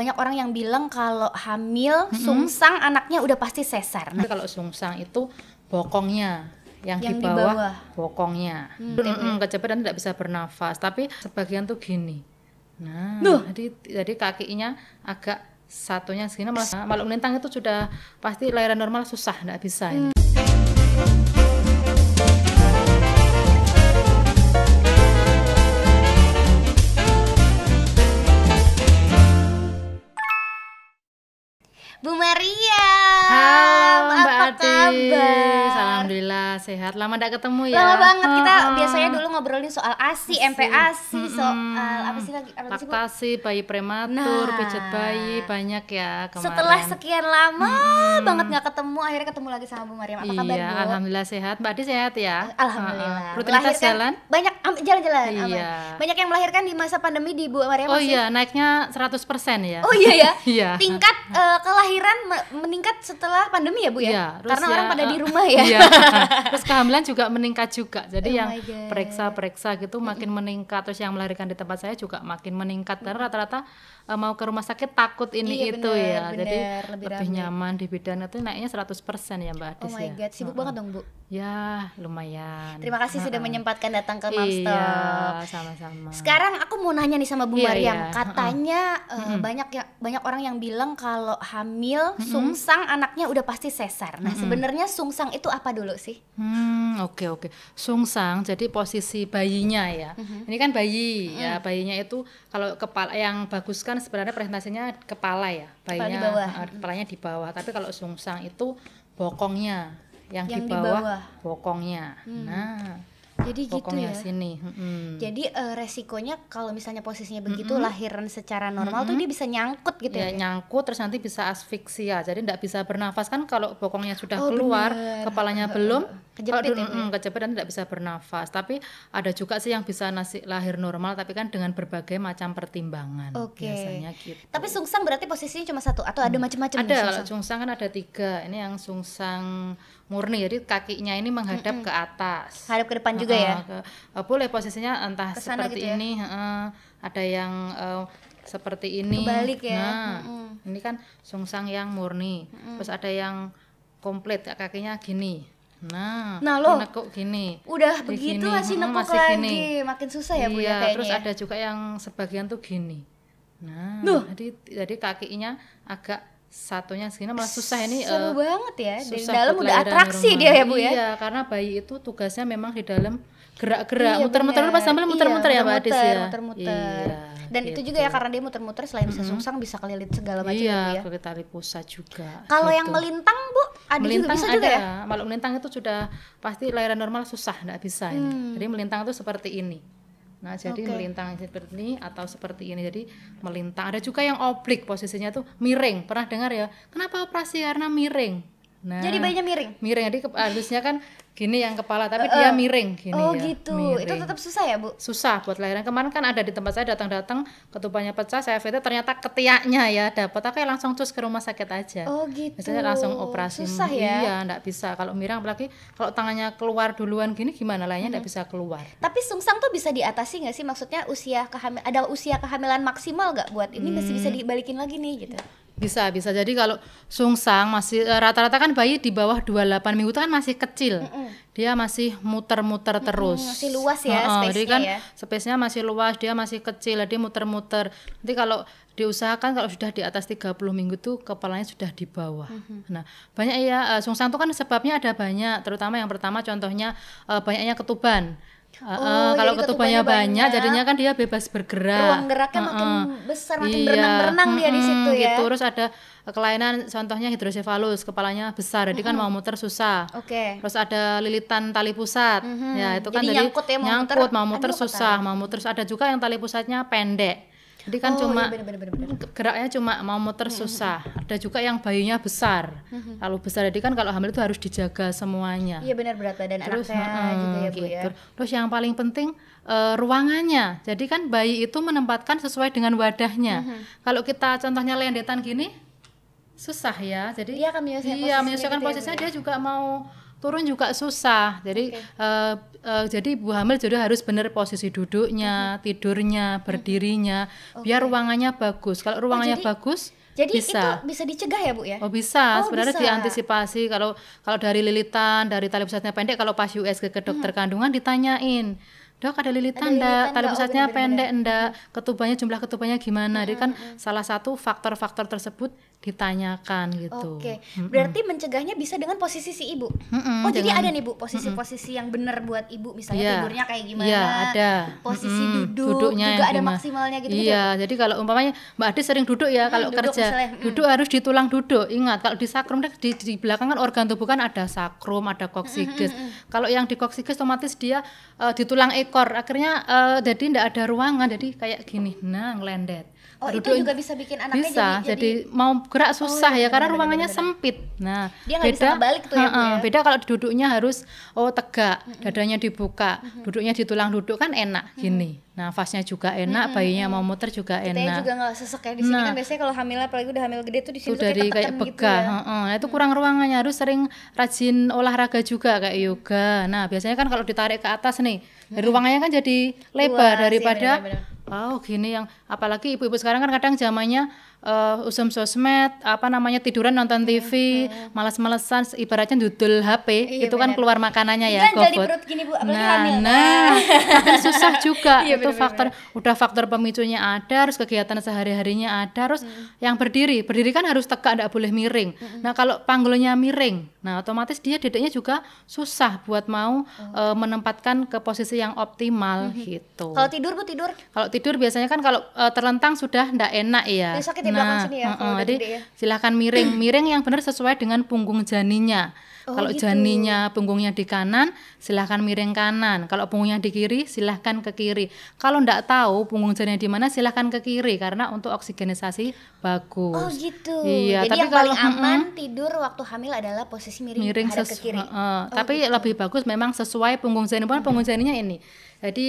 banyak orang yang bilang kalau hamil mm -hmm. sungsang anaknya udah pasti sesar. Nah, kalau sungsang itu bokongnya yang, yang di, bawah, bokongnya. Hmm. Hmm, kecepatan tidak bisa bernafas, tapi sebagian tuh gini. Nah, Duh. jadi jadi kakinya agak satunya segini malah malah itu sudah pasti lahiran normal susah tidak bisa hmm. ini. Apa kabar? Alhamdulillah sehat. Lama gak ketemu ya. Lama banget kita uh, biasanya dulu ngobrolin soal ASI, ASI. MPASI, hmm, soal apa sih lagi apa sih? Laktasi, bayi prematur, nah, pijat bayi, banyak ya kemarin. Setelah sekian lama hmm. banget nggak ketemu, akhirnya ketemu lagi sama Bu Mariam. Apa iya, kabar, Bu? alhamdulillah sehat. Mbak Adi sehat ya? Ah, alhamdulillah. Uh, rutinitas jalan? Banyak jalan-jalan iya. Banyak yang melahirkan di masa pandemi di Bu Mariam Oh masih? iya, naiknya 100% ya. Oh iya ya. iya. Tingkat uh, kelahiran meningkat setelah pandemi ya, Bu ya? Iya, Karena ya, orang pada uh, di eh, rumah ya. Iya, terus kehamilan juga meningkat juga jadi oh yang periksa-periksa gitu makin meningkat terus yang melahirkan di tempat saya juga makin meningkat karena rata-rata eh, mau ke rumah sakit takut ini iya, itu bener, ya bener, jadi lebih, lebih nyaman di bidan itu naiknya 100% ya Mbak oh Adis Oh my ya. god sibuk uh -uh. banget dong Bu Ya, lumayan. Terima kasih uh -uh. sudah menyempatkan datang ke Mamstop. Iya, sama-sama. Sekarang aku mau nanya nih sama Bu iya, Mariam. Iya. Katanya uh -uh. Uh, banyak ya banyak orang yang bilang kalau hamil uh -uh. sungsang anaknya udah pasti sesar. Nah, uh -uh. sebenarnya sungsang itu apa dulu sih. Hmm, oke oke. Okay. Sungsang jadi posisi bayinya ya. Mm-hmm. Ini kan bayi mm. ya, mm-hmm. bayinya itu kalau kepala yang bagus kan sebenarnya presentasinya kepala ya, bayinya kepala di bawah. Uh, kepalanya di bawah. Tapi kalau sungsang itu bokongnya yang, yang di, bawah, di bawah bokongnya. Hmm. Nah, jadi gitu Pokoknya gitu ya sini hmm. jadi uh, resikonya kalau misalnya posisinya begitu hmm. lahiran secara normal hmm. tuh dia bisa nyangkut gitu ya, ya nyangkut terus nanti bisa asfiksia jadi tidak bisa bernafas kan kalau bokongnya sudah oh, keluar bener. kepalanya belum kejepit oh, ya, kejepit dan tidak bisa bernafas tapi ada juga sih yang bisa nasi lahir normal tapi kan dengan berbagai macam pertimbangan okay. biasanya gitu tapi sungsang berarti posisinya cuma satu atau ada hmm. macam-macam ada sungsang? sungsang kan ada tiga ini yang sungsang murni jadi kakinya ini menghadap hmm, ke atas hadap ke depan uh, juga ya ke, uh, boleh posisinya entah Kesana seperti gitu ya? ini uh, ada yang uh, seperti ini Kebalik ya nah hmm. ini kan sungsang yang murni hmm. terus ada yang komplit kakinya gini Nah, nah lo nekuk gini. Udah begitu gini. masih nekuk masih lagi, gini. makin susah ya iya, Bu ya iya, kayaknya. terus ya. ada juga yang sebagian tuh gini. Nah, Duh. jadi jadi kakinya agak satunya segini malah susah ini seru uh, banget ya di dalam udah atraksi dia ya bu ya iya karena bayi itu tugasnya memang di dalam gerak-gerak iya, muter-muter muter lu pas sambil iya, muter-muter iya, ya pak Adis ya muter-muter iya. Dan gitu. itu juga ya gitu. karena dia muter-muter selain mm -hmm. sungsang bisa kelilit segala macam iya, gitu ya. Iya, tarik pusat juga. Kalau gitu. yang melintang, Bu, ada melintang juga bisa ada. juga ya? Kalau melintang itu sudah pasti lahiran normal susah, nggak bisa ini. Hmm. Jadi melintang itu seperti ini. Nah, jadi okay. melintang seperti ini atau seperti ini. Jadi melintang. Ada juga yang oblik posisinya tuh miring. Pernah dengar ya? Kenapa operasi karena miring? Nah, jadi bayinya miring. Miring, jadi harusnya kan gini yang kepala, tapi uh, dia miring gini. Oh ya, gitu, miring. itu tetap susah ya bu? Susah buat lahiran. Kemarin kan ada di tempat saya datang-datang ketubannya pecah, saya VT ternyata ketiaknya ya dapat, aku langsung cus ke rumah sakit aja. Oh gitu. Biasanya langsung operasi. Susah ya? Iya, enggak bisa. Kalau miring apalagi kalau tangannya keluar duluan gini gimana lainnya enggak hmm. bisa keluar. Tapi sungsang tuh bisa diatasi nggak sih? Maksudnya usia kehamil ada usia kehamilan maksimal nggak buat ini hmm. masih bisa dibalikin lagi nih gitu? Bisa, bisa. Jadi kalau sungsang masih eh, rata-rata kan bayi di bawah 28 minggu itu kan masih kecil. Mm -mm. Dia masih muter-muter mm -mm, terus. Masih luas ya uh -uh, space-nya kan ya. Space-nya masih luas, dia masih kecil, jadi muter-muter. Nanti kalau diusahakan kalau sudah di atas 30 minggu tuh kepalanya sudah di bawah. Mm -hmm. Nah, banyak ya uh, sungsang itu kan sebabnya ada banyak, terutama yang pertama contohnya uh, banyaknya ketuban. Uh, oh, kalau ketupanya banyak, banyak, jadinya kan dia bebas bergerak. Ruang geraknya uh, makin besar, makin iya, berenang-berenang dia di situ ya. Gitu. Terus ada eh, kelainan contohnya hidrosefalus, kepalanya besar, jadi -hmm. kan mau muter susah. Oke. Okay. Terus ada lilitan tali pusat. -hmm. Ya, itu kan jadi, jadi nyangkut ya mau nyangkut, muter. mau muter susah, mau muter. Terus ada juga yang tali pusatnya pendek. Jadi kan oh, cuma iya bener, bener, bener. geraknya cuma mau muter susah. Ada juga yang bayinya besar. Lalu besar jadi kan kalau hamil itu harus dijaga semuanya. Iya benar berat badan Terus, anaknya hmm, juga gitu ya Bu gitu. ya. Terus yang paling penting uh, ruangannya. Jadi kan bayi itu menempatkan sesuai dengan wadahnya. Mm-hmm. Kalau kita contohnya lendetan gini susah ya. Jadi Iya kan menyesuaikan iya, posisinya, kan gitu ya, ya, dia juga mau turun juga susah. Jadi okay. uh, eh, uh, eh, jadi ibu hamil jadi harus benar posisi duduknya, tidurnya, berdirinya, okay. biar ruangannya bagus. Kalau oh, ruangannya oh, jadi, bagus jadi bisa. itu bisa dicegah ya bu ya? Oh bisa, oh, sebenarnya bisa. diantisipasi kalau kalau dari lilitan, dari tali pusatnya pendek, kalau pas USG ke dokter hmm. kandungan ditanyain, dok ada lilitan ndak tali oh, pusatnya oh, pendek enggak ndak ketubannya jumlah ketubannya gimana hmm, jadi kan hmm, salah satu faktor-faktor tersebut ditanyakan gitu. Oke, okay. berarti mm -mm. mencegahnya bisa dengan posisi si ibu. Mm -mm, oh jadi ada nih bu posisi-posisi mm -mm. yang benar buat ibu, misalnya yeah. tidurnya kayak iya, gimana, yeah, ada. posisi mm -mm. duduk, duduknya juga ada gimana. maksimalnya gitu. Iya, yeah. jadi kalau umpamanya Mbak Ade sering duduk ya hmm, kalau duduk kerja, misalnya, mm. duduk harus di tulang duduk. Ingat kalau di sakrum kan di, di belakang kan organ tubuh kan ada sakrum, ada koksiges. Mm -hmm. Kalau yang di koksiges otomatis dia uh, eh, di tulang ekor, akhirnya uh, jadi tidak ada ruangan, jadi kayak gini, nah ngelendet Oh, Aduh, itu juga bisa bikin anaknya bisa, jadi, jadi, jadi mau gerak oh, susah oh, ya, ya karena ruangannya sempit. Nah, dia beda, bisa balik tuh ya, uh, ya. Beda kalau duduknya harus oh tegak, mm -hmm. dadanya dibuka, mm -hmm. duduknya di tulang duduk kan enak mm -hmm. gini. Nafasnya juga enak, mm -hmm. bayinya mau muter juga enak. Kitanya juga gak sesek ya di sini kan nah, kan biasanya kalau hamil apalagi udah hamil gede tuh di sini tuh dari kayak, kayak Gitu ya. uh, uh. Nah, itu kurang ruangannya harus sering rajin olahraga juga kayak yoga. Nah, biasanya kan kalau ditarik ke atas nih, ruangannya kan jadi lebar iya, daripada oh gini yang apalagi ibu-ibu sekarang kan kadang zamannya uh, usum sosmed, apa namanya tiduran nonton TV, hmm. Iya, iya. malas-malesan, ibaratnya dudul HP, iya, itu bener. kan keluar makanannya ya, GoFood. Gini, Bu, nah, nah, susah juga iya, itu bener, faktor, udah faktor pemicunya ada, harus kegiatan sehari-harinya ada, mm hmm. yang berdiri, berdiri kan harus tegak, tidak boleh miring. Hmm. Nah, kalau panggulnya miring, nah otomatis dia dedeknya juga susah buat mau hmm. uh, menempatkan ke posisi yang optimal hmm. gitu. Kalau tidur Bu tidur? Kalau tidur biasanya kan kalau uh, terlentang sudah tidak enak ya. sakit ya di belakang nah, sini ya. Uh, uh, jadi ya. silahkan miring, miring yang benar sesuai dengan punggung janinnya. Oh, kalau gitu. janinya punggungnya di kanan, silahkan miring kanan. Kalau punggungnya di kiri, silahkan ke kiri. Kalau ndak tahu punggung janinnya di mana, silahkan ke kiri karena untuk oksigenisasi bagus. Oh gitu. Iya. Jadi tapi yang kalau paling aman mm, tidur waktu hamil adalah posisi miring, miring ke kiri. uh, oh, tapi gitu. lebih bagus memang sesuai punggung janin, bukan punggung janinnya ini jadi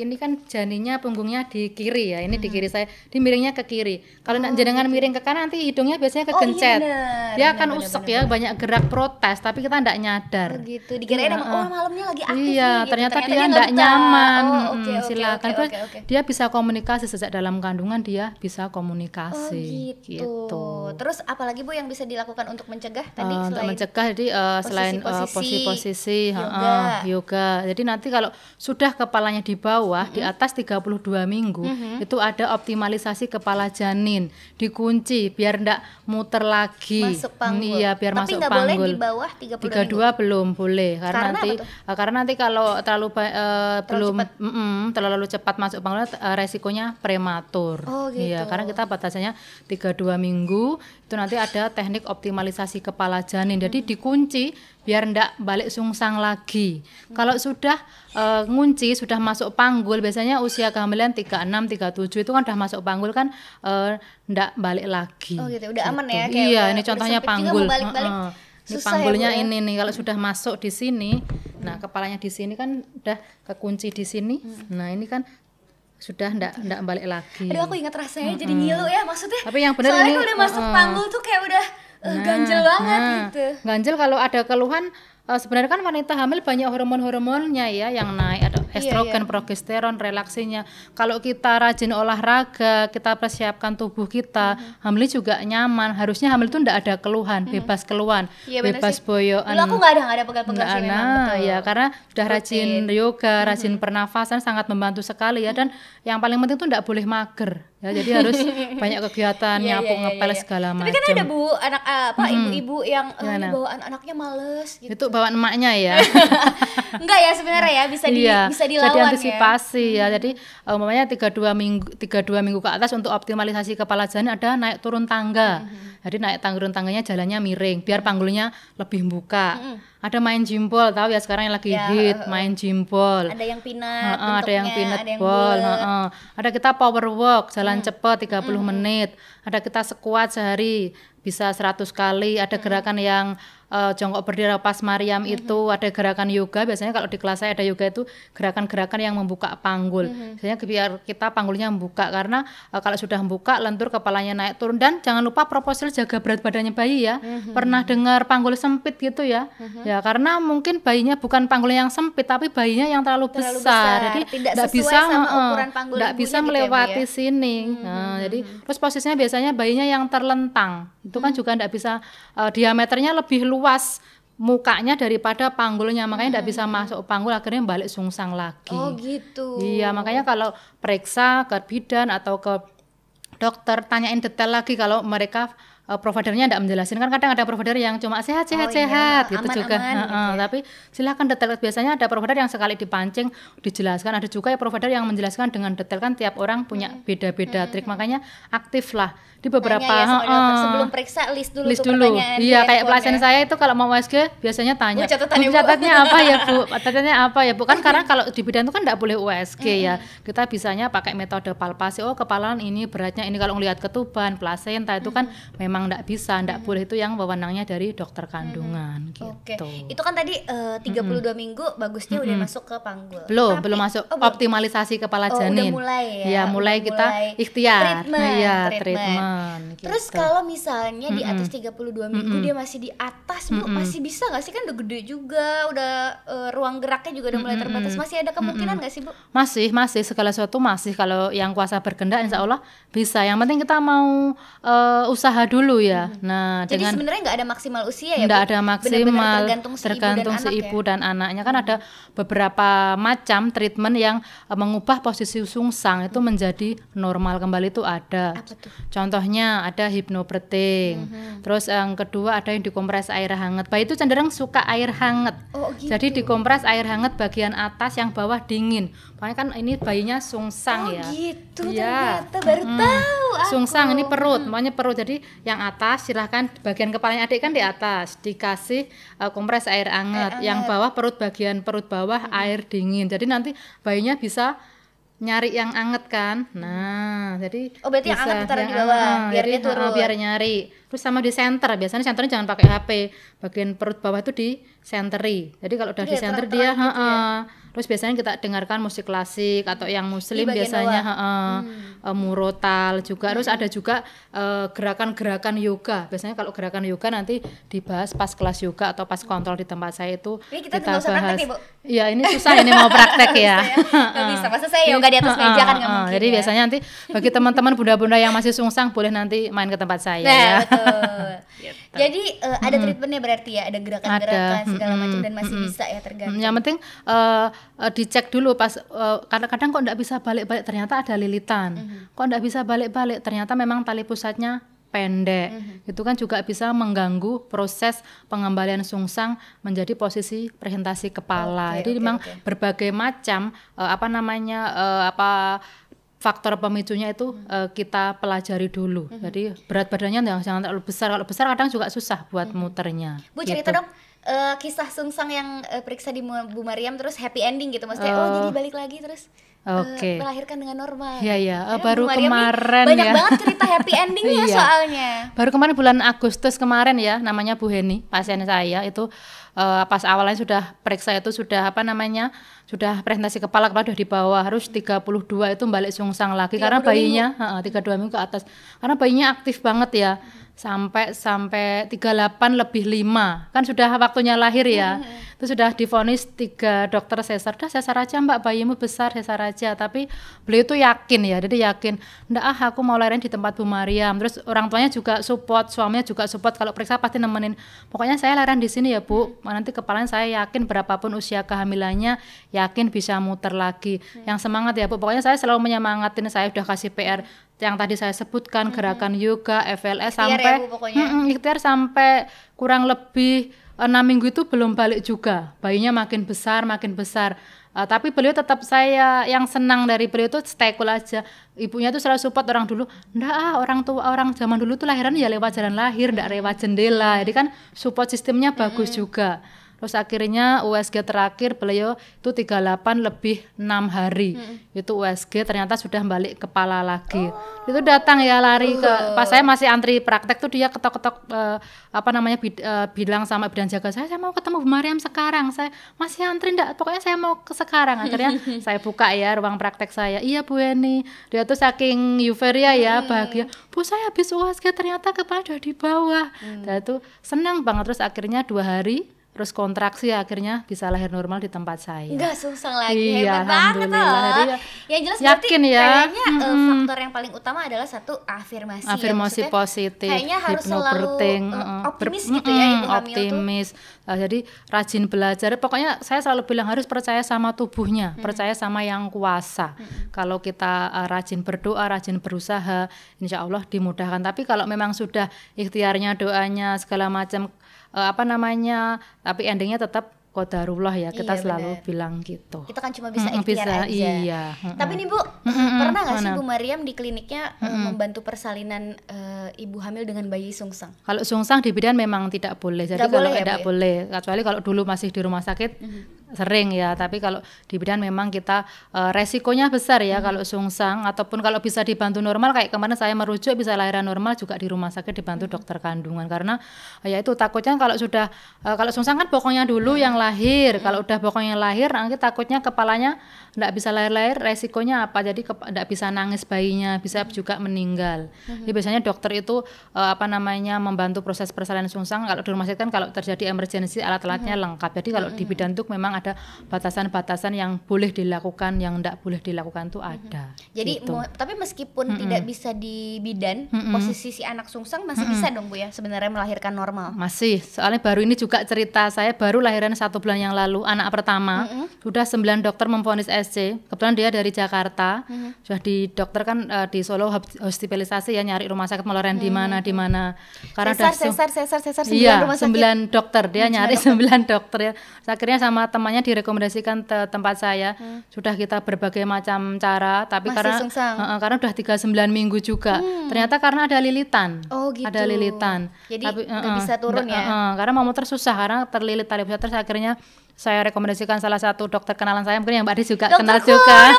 ini kan janinnya punggungnya di kiri ya. Ini hmm. di kiri saya. Di miringnya ke kiri. Kalau oh, jenengan gitu. miring ke kanan nanti hidungnya biasanya kegencet. Oh, iya benar. Dia akan benar, usek benar, ya, benar. banyak gerak protes tapi kita tidak nyadar. Oh, gitu. Dikirain emang oh malamnya lagi aktif Iya, nih, gitu. ternyata, ternyata dia tidak nyaman. Oh, okay, hmm, okay, silakan. Okay, okay, okay. Dia bisa komunikasi sejak dalam kandungan dia bisa komunikasi. Oh, gitu. gitu. Terus apalagi Bu yang bisa dilakukan untuk mencegah eh, tadi uh, untuk mencegah jadi uh, selain eh, posisi-posisi uh, yoga. Uh, yoga. Jadi nanti kalau sudah ke kepalanya di bawah mm -hmm. di atas 32 minggu mm -hmm. itu ada optimalisasi kepala janin dikunci biar ndak muter lagi. Masuk panggul. Iya, biar Tapi masuk gak panggul. boleh di bawah 32, 32 minggu. belum boleh karena, karena nanti tuh? karena nanti kalau terlalu uh, terlalu belum cepat. Mm -mm, terlalu cepat masuk panggul uh, resikonya prematur. Oh, gitu. Iya, karena kita batasannya 32 minggu itu nanti ada teknik optimalisasi kepala janin. Jadi mm -hmm. dikunci biar ndak balik sungsang lagi. Mm -hmm. Kalau mm-hmm. sudah uh, ngunci sudah masuk panggul biasanya usia kehamilan 36 37 itu kan sudah masuk panggul kan uh, ndak balik lagi. Oh gitu, udah gitu. aman ya kayak Iya, ini contohnya panggul. Balik -balik. Uh, uh. Ini Susah ya, panggulnya ya, ini nih kalau sudah masuk di sini. Hmm. Nah, kepalanya di sini kan udah kekunci di sini. Hmm. Nah, ini kan sudah ndak ndak balik lagi. Aduh aku ingat rasanya hmm jadi ngilu ya maksudnya. Tapi yang benar ini udah masuk uh, panggul tuh kayak udah uh, nah, ganjel banget nah, gitu. Ganjel kalau ada keluhan Eh, sebenarnya kan wanita hamil banyak hormon-hormonnya ya yang naik, ada iya, estrogen, iya, iya. progesteron, relaksinya. Kalau kita rajin olahraga, kita persiapkan tubuh kita, mm-hmm. hamil juga nyaman. Harusnya hamil itu tidak ada keluhan, mm-hmm. bebas keluhan, iya, bebas sih. boyoan. aku nggak ada nggak ada pegal-pegal sih memang betul. ya karena sudah Rutin. rajin yoga, mm-hmm. rajin mm-hmm. pernafasan sangat membantu sekali ya dan mm-hmm. yang paling penting itu tidak boleh mager ya jadi harus banyak kegiatan iya, iya, nyapu yeah, ngepel yeah, segala macam. Tapi kan ada Bu anak eh, apa ibu-ibu yang ya, eh, nah. bawa anak-anaknya males gitu. Itu bawaan emaknya ya enggak ya sebenarnya ya bisa di iya, bisa dilawan jadi ya. antisipasi ya, ya. jadi eh, umpamanya tiga dua minggu tiga dua minggu ke atas untuk optimalisasi kepala jalan ada naik turun tangga hmm, hmm, hmm. jadi naik tangga turun tangganya jalannya miring biar panggulnya lebih buka hmm ada main jimbol tahu ya sekarang yang lagi ya, hit uh, main jimbol ada yang pinat uh, ada yang pinat ada yang ball uh, ada kita power walk jalan hmm. cepat 30 puluh hmm menit ada kita sekuat sehari bisa 100 kali ada hmm gerakan yang uh, jongkok berdiri pas Mariam mm-hmm. itu ada gerakan yoga biasanya kalau di kelas saya ada yoga itu gerakan-gerakan yang membuka panggul mm-hmm. biasanya biar kita panggulnya membuka karena uh, kalau sudah membuka lentur kepalanya naik turun dan jangan lupa proposal jaga berat badannya bayi ya mm-hmm. pernah dengar panggul sempit gitu ya mm-hmm. ya karena mungkin bayinya bukan panggul yang sempit tapi bayinya yang terlalu, terlalu besar. besar jadi tidak bisa tidak uh, bisa gitu ya, ya? melewati ya, sini mm-hmm. nah, jadi mm-hmm. terus posisinya biasanya bayinya yang terlentang itu kan hmm juga tidak bisa uh, diameternya lebih luas luas mukanya daripada panggulnya makanya tidak hmm. bisa masuk panggul akhirnya balik sungsang lagi. Oh gitu. Iya makanya kalau periksa ke bidan atau ke dokter tanyain detail lagi kalau mereka uh, providernya tidak menjelaskan kan kadang ada provider yang cuma sehat sehat oh, iya. sehat gitu aman, juga aman, uh, gitu tapi silahkan detail biasanya ada provider yang sekali dipancing dijelaskan ada juga ya provider yang menjelaskan dengan detail kan tiap orang punya hmm. beda beda hmm. trik hmm. makanya aktif lah di beberapa ya, uh, sebelum periksa list dulu list dulu iya kayak pelatihan saya itu kalau mau USG biasanya tanya oh, bu, ya, catatannya, apa ya bu catatannya oh, apa ya bu karena kalau di bidan itu kan tidak boleh USG ya. hmm. ya kita bisanya pakai metode palpasi oh kepalaan ini beratnya ini kalau ngelihat ketuban plasenta itu kan hmm. kan memang memang tidak bisa, tidak hmm. boleh itu yang wewenangnya dari dokter kandungan hmm. gitu. Oke. Okay. Itu kan tadi eh, uh, 32 hmm. minggu bagusnya hmm. udah masuk ke panggul. Belum, Tapi, belum masuk oh, optimalisasi kepala oh, janin. Udah mulai ya. Ya, mulai udah kita mulai ikhtiar. Treatment, ya, treatment. treatment gitu. Terus kalau misalnya hmm. di atas 32 minggu hmm. dia masih di atas, hmm. hmm. masih bisa nggak sih kan udah gede juga, udah uh, ruang geraknya juga udah mulai hmm. terbatas. Masih ada kemungkinan nggak hmm. sih, Bu? Masih, masih segala sesuatu masih kalau yang kuasa berkendak insya mm. Allah bisa. Yang penting kita mau uh, usaha dulu dulu ya. Hmm. Nah, jadi dengan sebenarnya nggak ada maksimal usia ya? Nggak ada maksimal, Benar -benar tergantung si tergantung ibu dan, si anak, ya? dan anaknya kan hmm. ada beberapa macam treatment yang e, mengubah posisi sungsang itu menjadi normal kembali itu ada. Apa tuh? Contohnya ada hipnobreathing. Hmm. Terus yang kedua ada yang dikompres air hangat. Bayi itu cenderung suka air hangat. Oh, oh gitu. Jadi dikompres air hangat bagian atas yang bawah dingin Makanya kan ini bayinya sungsang oh, ya. gitu ya. ternyata baru hmm. tahu aku. Sungsang ini perut, makanya perut. Jadi yang atas silahkan bagian kepalanya adik kan di atas dikasih uh, kompres air hangat. yang bawah perut bagian perut bawah hmm. air dingin. Jadi nanti bayinya bisa nyari yang anget kan. Nah, jadi Oh, berarti bisa, yang anget ditaruh di bawah biar dia biar nyari. Terus sama di center. Biasanya senternya jangan pakai HP. Bagian perut bawah itu di senteri. Jadi kalau udah di center ya, dia, gitu ya. heeh. Ya, Terus biasanya kita dengarkan musik klasik atau yang muslim biasanya uh, hmm. uh, murotal juga. Terus hmm. ada juga eh, gerakan-gerakan uh, yoga. Biasanya kalau gerakan yoga nanti dibahas pas kelas yoga atau pas kontrol di tempat saya itu ini kita, kita bahas. Ya, ini susah ini mau praktek ya. Enggak ya. bisa. Masa saya yoga di atas meja kan nggak mungkin. Jadi ya. biasanya nanti bagi teman-teman bunda-bunda yang masih sungsang boleh nanti main ke tempat saya nah, ya. betul. Gitu. Jadi uh, ada hmm. treatmentnya berarti ya, ada gerakan-gerakan segala hmm, macam dan masih hmm, bisa ya tergantung. Mm, yang penting uh, uh, dicek dulu pas kadang kadang-kadang kok nggak bisa balik-balik ternyata ada lilitan. Hmm. Kok nggak bisa balik-balik ternyata memang tali pusatnya pendek. -hmm. Itu kan juga bisa mengganggu proses pengembalian sungsang menjadi posisi presentasi kepala. Okay, Jadi okay, memang okay. berbagai macam uh, apa namanya uh, apa faktor pemicunya itu hmm. uh, kita pelajari dulu. Hmm. Jadi berat badannya jangan, jangan terlalu besar. Kalau besar kadang juga susah buat hmm. muternya. Bu gitu. cerita dong uh, kisah Sungsang yang uh, periksa di Bu Mariam terus happy ending gitu maksudnya. Uh, oh jadi balik lagi terus Eh, okay. uh, melahirkan dengan normal. Iya iya, uh, baru Mariam kemarin banyak ya. banget cerita happy endingnya iya. soalnya. Baru kemarin bulan Agustus kemarin ya, namanya Bu Heni, pasien saya itu uh, pas awalnya sudah periksa itu sudah apa namanya? sudah presentasi kepala kepala sudah di bawah harus 32 itu balik sungsang lagi karena bayinya minggu. Uh, 32 minggu ke atas. Karena bayinya aktif banget ya. Hmm sampai sampai 38 lebih 5 kan sudah waktunya lahir ya hmm. itu sudah difonis tiga dokter sesar dah sesar aja mbak bayimu besar sesar aja tapi beliau itu yakin ya jadi yakin ndak ah aku mau lahirin di tempat Bu Mariam terus orang tuanya juga support suaminya juga support kalau periksa pasti nemenin pokoknya saya lahiran di sini ya Bu mm-hmm. nanti kepalanya saya yakin berapapun usia kehamilannya yakin bisa muter lagi hmm. yang semangat ya Bu pokoknya saya selalu menyemangatin saya sudah kasih PR yang tadi saya sebutkan hmm. gerakan yoga, FLS ikhtiar ya, sampai ya, Bu, hmm, ikhtiar sampai kurang lebih enam minggu itu belum balik juga bayinya makin besar makin besar uh, tapi beliau tetap saya yang senang dari beliau itu stay cool aja ibunya itu selalu support orang dulu ndak ah orang tua orang zaman dulu tuh lahiran ya lewat jalan lahir ndak lewat jendela jadi kan support sistemnya bagus hmm. juga terus akhirnya USG terakhir beliau itu 38 lebih enam hari hmm. itu USG ternyata sudah balik kepala lagi oh. itu datang ya lari ke uh. pas saya masih antri praktek tuh dia ketok-ketok uh, apa namanya bid, uh, bilang sama bidan jaga saya saya mau ketemu Bu Mariam sekarang saya masih antri ndak pokoknya saya mau ke sekarang akhirnya saya buka ya ruang praktek saya iya Bu Eni dia tuh saking euforia ya hmm. bahagia Bu saya habis USG ternyata kepala udah di bawah hmm. dia tuh senang banget terus akhirnya dua hari terus kontraksi akhirnya bisa lahir normal di tempat saya. Enggak susah lagi, iya, hebat banget loh. Jadi, ya, ya, yang jelas yakin ya. kayaknya mm -hmm. faktor yang paling utama adalah satu afirmasi. Ya. Afirmasi ya, positif. Kayaknya harus selalu uh, optimis ber, gitu mm, ya ibu optimis. tuh. Nah, jadi rajin belajar. Pokoknya saya selalu bilang harus percaya sama tubuhnya, hmm. percaya sama yang kuasa. Hmm. Kalau kita uh, rajin berdoa, rajin berusaha, insya Allah dimudahkan. Tapi kalau memang sudah ikhtiarnya, doanya segala macam uh, apa namanya tapi endingnya tetap kodarullah ya kita iya, selalu bener. bilang gitu kita kan cuma bisa mm -hmm, ikhtiar bisa, aja iya. tapi nih bu mm -hmm, pernah nggak sih bu Mariam di kliniknya mm -hmm. membantu persalinan uh, ibu hamil dengan bayi sungsang kalau sungsang di bidan memang tidak boleh jadi tidak kalau boleh ya, tidak ya? boleh kecuali kalau dulu masih di rumah sakit mm -hmm sering ya tapi kalau di bidan memang kita uh, resikonya besar ya hmm. kalau sungsang ataupun kalau bisa dibantu normal kayak kemarin saya merujuk bisa lahiran normal juga di rumah sakit dibantu hmm. dokter kandungan karena ya itu takutnya kalau sudah uh, kalau sungsang kan bokongnya dulu hmm. yang lahir kalau hmm. udah bokongnya lahir nanti takutnya kepalanya tidak bisa lahir-lahir resikonya apa jadi tidak bisa nangis bayinya bisa juga meninggal hmm jadi biasanya dokter itu uh, apa namanya membantu proses persalinan sungsang kalau di rumah sakit kan kalau terjadi emergensi alat-alatnya hmm lengkap jadi kalau hmm di mhm. bidan tuh memang ada batasan-batasan yang boleh dilakukan yang tidak boleh dilakukan tuh mhm. ada hmm jadi gitu. tapi meskipun hmm tidak bisa di bidan hmm posisi si anak sungsang masih hmm bisa dong bu ya sebenarnya melahirkan normal masih soalnya baru ini juga cerita saya baru lahiran satu bulan yang lalu anak pertama mm-hmm. sudah sembilan dokter memfonis SC. Kebetulan dia dari Jakarta. Mm Hmm. Sudah di dokter kan uh, di Solo hospitalisasi ya nyari rumah sakit meloren mm hmm. di mana mm-hmm. di mana. Karena sesar, sesar, sesar, sesar, sesar iya, sembilan iya, rumah sakit. sembilan dokter dia Mencari mm-hmm, nyari sembilan dokter. ya. Akhirnya sama temannya direkomendasikan te tempat saya. Mm Hmm. Sudah kita berbagai macam cara, tapi Masih karena Uh, uh, karena udah 39 minggu juga. Hmm. Ternyata karena ada lilitan. Oh gitu. Ada lilitan. Jadi tapi, uh, uh, bisa turun uh, ya. Uh, uh, karena mau muter susah karena terlilit tali pusat terus akhirnya saya rekomendasikan salah satu dokter kenalan saya mungkin yang Mbak Adi juga dokter kenal juga.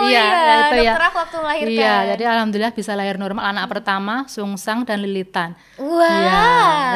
Iya, ya, itu ya. waktu melahirkan. Iya, jadi alhamdulillah bisa lahir normal anak hmm. pertama Sungsang dan Lilitan. Wah. ya.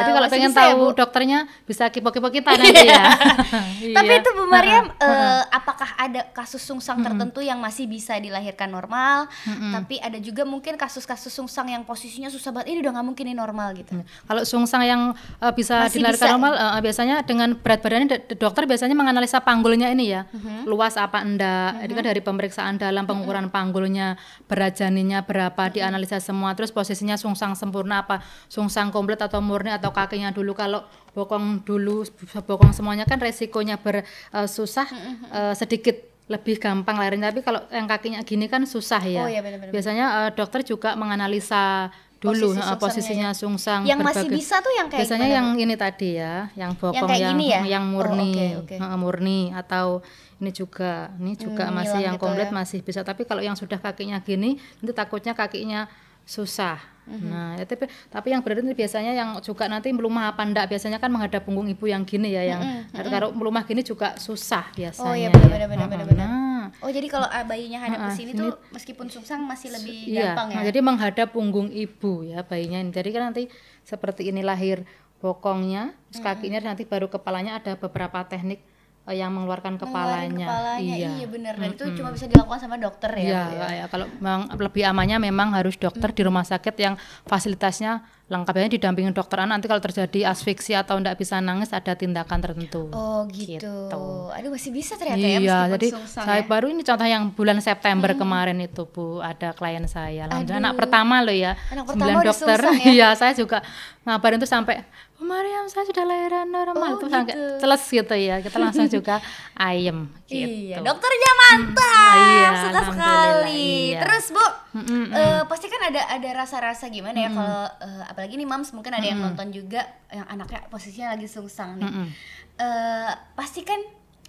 Jadi kalau pengen ya, tahu ya, dokternya bisa kipoki kipok kita iya. nanti ya. iya. Tapi itu Bu Mariam uh, apakah ada kasus Sungsang hmm. tertentu yang masih bisa dilahirkan normal, hmm. tapi ada juga mungkin kasus-kasus Sungsang yang posisinya susah banget ini udah nggak mungkin ini normal gitu. Hmm. Kalau Sungsang yang uh, bisa masih dilahirkan bisa. Ya? normal uh, biasanya dengan berat badannya dokter biasanya menganalisa panggulnya ini ya, mm-hmm. luas apa enggak. Kan mm-hmm. Jadi kan dari pemeriksaan dalam pengukuran mm-hmm. panggulnya, berat janinnya berapa, mm-hmm. dianalisa semua. Terus posisinya sungsang sempurna apa, sungsang komplit atau murni atau kakinya dulu. Kalau bokong dulu, bokong semuanya kan resikonya ber, uh, mm-hmm. uh, sedikit lebih gampang lahirnya. tapi kalau yang kakinya gini kan susah ya. Oh, iya, Biasanya uh, dokter juga menganalisa dulu posisi posisinya ya. sungsang yang berbagai, masih bisa tuh yang kayak biasanya yang yang ini tadi ya yang bokong yang yang, ya? yang oh, murni oh, okay, okay. murni atau ini juga ini juga hmm, masih yang gitu komplit ya. masih bisa tapi kalau yang sudah kakinya gini nanti takutnya kakinya susah mm-hmm. nah ya, tapi tapi yang berarti biasanya yang juga nanti belum apa enggak biasanya kan menghadap punggung ibu yang gini ya yang mm-hmm. kalau hmm. melumah gini juga susah biasanya oh iya benar-benar benar-benar Oh jadi kalau ah, bayinya hadap ke sini tuh meskipun sungsang masih lebih iya, ya. Nah, jadi menghadap punggung ibu ya bayinya. Jadi kan nanti seperti ini lahir bokongnya, terus kakinya mm -hmm. nanti baru kepalanya ada beberapa teknik Eh, yang mengeluarkan kepalanya. kepalanya iya, iya benar. Dan mm -hmm. itu cuma bisa dilakukan sama dokter ya. Iya, ya. ya. kalau memang lebih amannya memang harus dokter mm. di rumah sakit yang fasilitasnya lengkapnya didampingi dokter anak. Nanti kalau terjadi asfiksi atau tidak bisa nangis ada tindakan tertentu. Oh gitu. gitu. Aduh masih bisa ternyata iya, ya. Iya, jadi saya ya. baru ini contoh yang bulan September mm. kemarin itu Bu ada klien saya. Alhamdulillah anak pertama loh ya. Anak pertama dokter. Ya. Iya, ya, saya juga ngabarin itu sampai Oh, Mariam saya sudah lahiran normal oh, itu gitu. celes gitu ya kita langsung juga ayam. Iya, gitu iya dokternya mantap hmm, iya, suka sekali iya. terus bu mm -mm. Uh, pasti kan ada ada rasa-rasa gimana ya kalau uh, apalagi nih mams mungkin ada yang nonton juga yang anaknya posisinya lagi sungsang nih mm -mm. Uh, pasti kan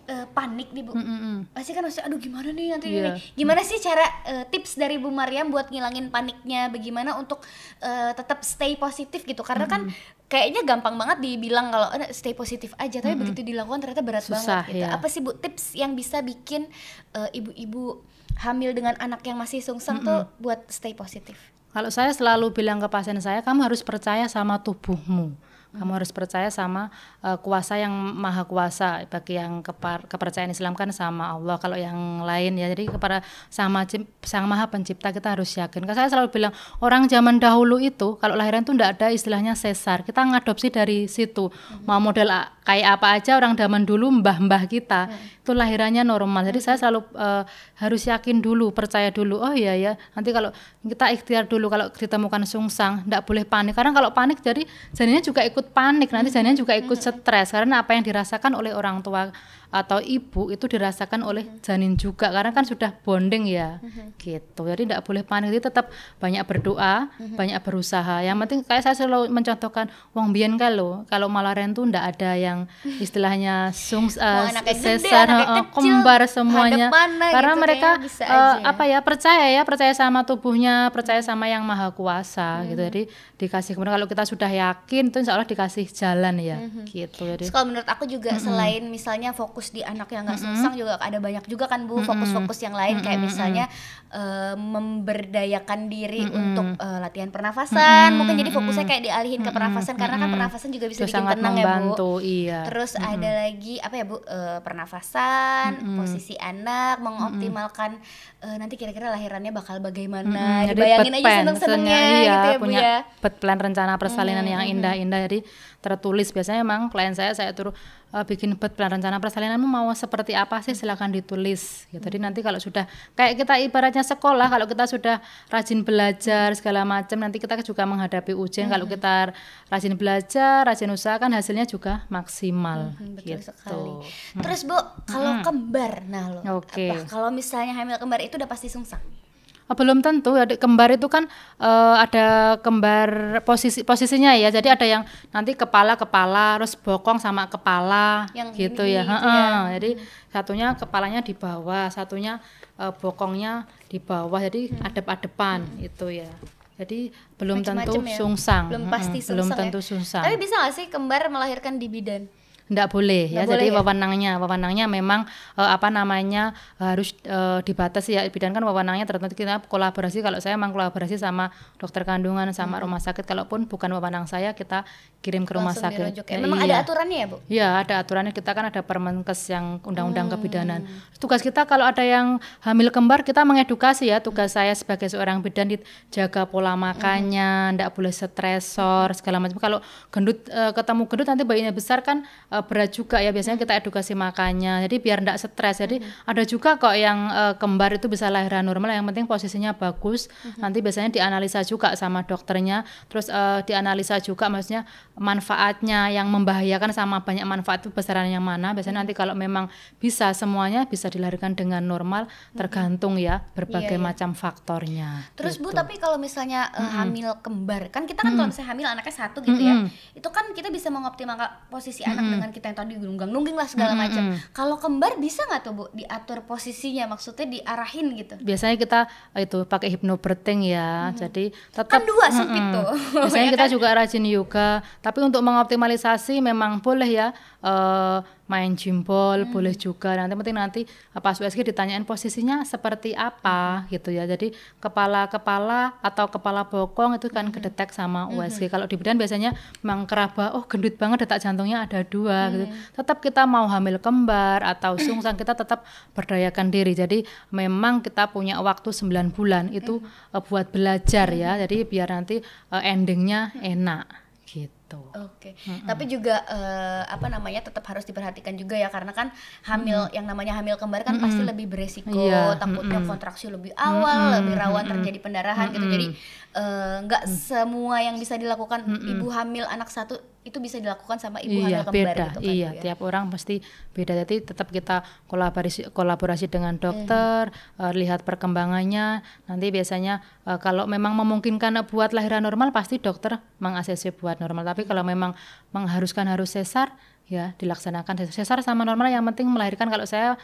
uh, panik nih bu mm, mm -mm. pasti kan masih aduh gimana nih nanti yeah. ini gimana sih cara uh, tips dari Bu Mariam buat ngilangin paniknya bagaimana untuk uh, tetap stay positif gitu karena mm kan mm. kayaknya gampang banget dibilang kalau stay positif aja tapi mm -hmm. begitu dilakukan ternyata berat Susah, banget gitu yeah. apa sih bu tips yang bisa bikin ibu-ibu uh, hamil dengan anak yang masih sungsang mm -hmm. tuh mm. buat stay positif kalau saya selalu bilang ke pasien saya kamu harus percaya sama tubuhmu kamu harus percaya sama uh, kuasa yang maha kuasa. Bagi yang kepar, kepercayaan Islam kan sama Allah. Kalau yang lain ya jadi kepada sama sang maha pencipta kita harus yakin. Karena saya selalu bilang orang zaman dahulu itu kalau lahiran itu tidak ada istilahnya sesar. Kita ngadopsi dari situ. Mau model kayak apa aja orang zaman dulu mbah-mbah kita. Hmm itu lahirannya normal. Jadi saya selalu uh, harus yakin dulu, percaya dulu. Oh iya ya, nanti kalau kita ikhtiar dulu kalau ditemukan sungsang, tidak boleh panik. Karena kalau panik jadi janinnya juga ikut panik, nanti janinnya juga ikut stres karena apa yang dirasakan oleh orang tua atau ibu itu dirasakan oleh janin juga karena kan sudah bonding ya. Gitu. Jadi tidak boleh panik, jadi tetap banyak berdoa, banyak berusaha. Yang penting kayak saya selalu mencontohkan wong bian kalau kalau malaren tuh tidak ada yang istilahnya sungs uh, sesar kayak kecil kembar semuanya mana, karena gitu, mereka uh, apa ya percaya ya percaya sama tubuhnya percaya hmm. sama yang maha kuasa gitu. hmm. gitu jadi dikasih kemudian kalau kita sudah yakin itu insya Allah dikasih jalan ya hmm. gitu jadi Terus kalau menurut aku juga hmm. selain misalnya fokus di anak yang nggak hmm. sengsang hmm. juga ada banyak juga kan bu hmm. fokus-fokus yang lain hmm. kayak misalnya uh, memberdayakan diri hmm. untuk uh, latihan pernafasan hmm. mungkin jadi fokusnya kayak dialihin ke pernafasan hmm. karena kan pernafasan juga bisa itu bikin tenang membantu, ya bu iya. Terus hmm. ada lagi apa ya bu uh, pernafasan kesehatan, mm-hmm. posisi anak, mengoptimalkan mm-hmm. uh, nanti kira-kira lahirannya bakal bagaimana. Mm-hmm. Dibayangin aja seneng-senengnya iya, gitu ya, punya Bu ya. Pet plan rencana persalinan mm-hmm. yang indah-indah jadi tertulis. Biasanya emang klien saya saya turun uh, bikin rencana persalinanmu mau seperti apa sih silahkan ditulis ya gitu. tadi nanti kalau sudah kayak kita ibaratnya sekolah kalau kita sudah rajin belajar segala macam nanti kita juga menghadapi ujian hmm. kalau mm-hmm. kita rajin belajar rajin kan hasilnya juga maksimal hmm, betul gitu sekali. Mm. terus bu kalau hmm. kembar nah lo okay. kalau misalnya hamil kembar itu udah pasti sungsang Ah, belum tentu ada kembar itu kan uh, ada kembar posisi posisinya ya jadi ada yang nanti kepala kepala terus bokong sama kepala yang gitu ya. Gitu jadi hmm. satunya kepalanya di bawah satunya uh, bokongnya di bawah jadi hmm. adep-adepan hmm. itu ya jadi belum Macem -macem tentu ya? sungsang belum pasti sungsang belum ya? tentu sungsang tapi bisa nggak sih kembar melahirkan di bidan Nggak boleh Nggak ya. Boleh, Jadi ya? wewenangnya, wewenangnya memang uh, apa namanya harus uh, eh, dibatasi ya. Bidan kan wewenangnya tertentu kita kolaborasi. Kalau saya memang kolaborasi sama dokter kandungan sama hmm. rumah sakit. Kalaupun bukan wewenang saya, kita kirim ke rumah Langsung sakit. Ya, memang iya. ada aturannya ya, Bu? Iya, ada aturannya. Kita kan ada Permenkes yang undang-undang hmm. kebidanan. Tugas kita kalau ada yang hamil kembar, kita mengedukasi ya. Tugas hmm. saya sebagai seorang bidan dijaga pola makannya, hmm. boleh stresor segala macam. Kalau gendut uh, ketemu gendut nanti bayinya besar kan uh, uh, berat juga ya biasanya kita edukasi makannya jadi biar tidak stres jadi mm-hmm. ada juga kok yang uh, kembar itu bisa lahiran normal yang penting posisinya bagus mm-hmm. nanti biasanya dianalisa juga sama dokternya terus uh, dianalisa juga maksudnya manfaatnya yang membahayakan sama banyak manfaat itu besaran yang mana biasanya hmm. nanti kalau memang bisa semuanya bisa dilahirkan dengan normal hmm. tergantung ya berbagai yeah, yeah. macam faktornya terus gitu. bu tapi kalau misalnya mm-hmm. hamil kembar kan kita kan mm-hmm. kalau misalnya hamil anaknya satu gitu mm-hmm. ya hmm. itu kan kita bisa mengoptimalkan posisi mm-hmm. anak dengan pasangan kita yang tadi nunggang-nungging lah segala macam. Mm -hmm. Kalau kembar bisa nggak tuh Bu diatur posisinya maksudnya diarahin gitu? Biasanya kita eh, itu pakai hypnobirthing ya. Mm -hmm. Jadi kan tetap gitu. ya kan dua sempit mm -hmm. tuh. Biasanya kita juga rajin yoga, tapi untuk mengoptimalisasi memang boleh ya uh, main jempol hmm. boleh juga nanti penting nanti eh, pas USG ditanyain posisinya seperti apa hmm. gitu ya jadi kepala kepala atau kepala bokong itu kan hmm. kedetek sama USG hmm. kalau di bidan biasanya memang keraba oh gendut banget detak jantungnya ada dua hmm. gitu tetap kita mau hamil kembar atau sungsang kita tetap berdayakan diri jadi memang kita punya waktu 9 bulan itu hmm. Eh, buat belajar ya hmm. jadi biar nanti eh, endingnya enak gitu gitu. Oke. Okay. Mm -mm. Tapi juga uh, apa namanya tetap harus diperhatikan juga ya karena kan hamil mm -mm. yang namanya hamil kembar kan mm -mm. pasti lebih beresiko, yeah. takutnya mm -mm. kontraksi lebih awal, mm -mm. lebih rawan mm -mm. terjadi pendarahan mm -mm. gitu. Jadi eh, nggak uh, mm -mm. semua yang bisa dilakukan mm -mm. ibu hamil anak satu itu bisa dilakukan sama ibu iya, hamil kembar beda, gitu kan iya ya? tiap orang pasti beda jadi tetap kita kolaborasi kolaborasi dengan dokter mm. uh, lihat perkembangannya nanti biasanya uh, kalau memang memungkinkan buat lahiran normal pasti dokter mengasesi buat normal tapi kalau memang mengharuskan harus sesar ya dilaksanakan sesar sama normal yang penting melahirkan kalau saya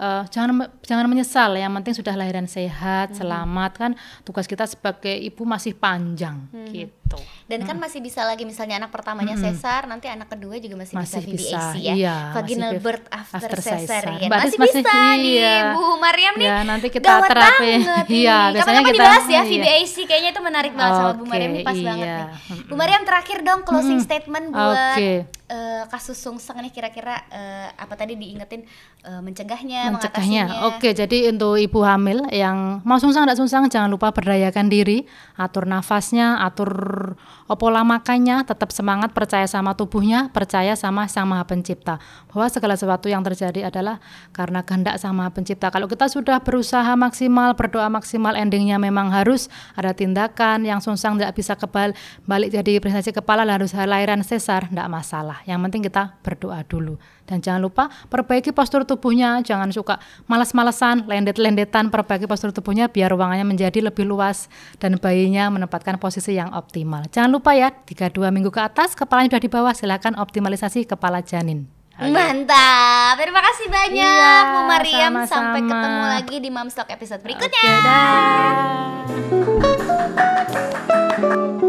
uh, jangan jangan menyesal yang penting sudah lahiran sehat hmm. selamat kan tugas kita sebagai ibu masih panjang hmm. gitu dan kan hmm. kan masih bisa lagi misalnya anak pertamanya hmm. sesar nanti anak kedua juga masih, masih bisa VBAC ya iya, vaginal masih birth after, after sesar, Ya. Masih, masih bisa iya. nih Bu Mariam nih ya, nanti kita gawat terapi banget iya nih. biasanya kita dibahas ya iya. VBAC kayaknya itu menarik banget okay, sama Bu Mariam nih pas iya. banget nih Bu Mariam terakhir dong closing hmm. statement buat okay uh, kasus sungseng nih kira-kira uh, apa tadi diingetin uh, mencegahnya, mencegahnya. Oke, jadi untuk ibu hamil yang mau sungsang tidak sungsang jangan lupa berdayakan diri, atur nafasnya, atur lah makanya tetap semangat percaya sama tubuhnya, percaya sama Sang Maha Pencipta. Bahwa segala sesuatu yang terjadi adalah karena kehendak Sang Maha Pencipta. Kalau kita sudah berusaha maksimal, berdoa maksimal, endingnya memang harus ada tindakan yang sungsang tidak bisa kebal balik jadi presentasi kepala harus lahiran sesar, tidak masalah. Yang penting kita berdoa dulu. Dan jangan lupa perbaiki postur tubuhnya, jangan suka malas-malasan, lendet-lendetan, perbaiki postur tubuhnya biar ruangannya menjadi lebih luas dan bayinya menempatkan posisi yang optimal. Jangan lupa ya, dua minggu ke atas kepalanya sudah di bawah, silakan optimalisasi kepala janin. Ayo. Mantap. Terima kasih banyak iya, Bu Mariam. Sampai ketemu lagi di Talk episode berikutnya. Okay,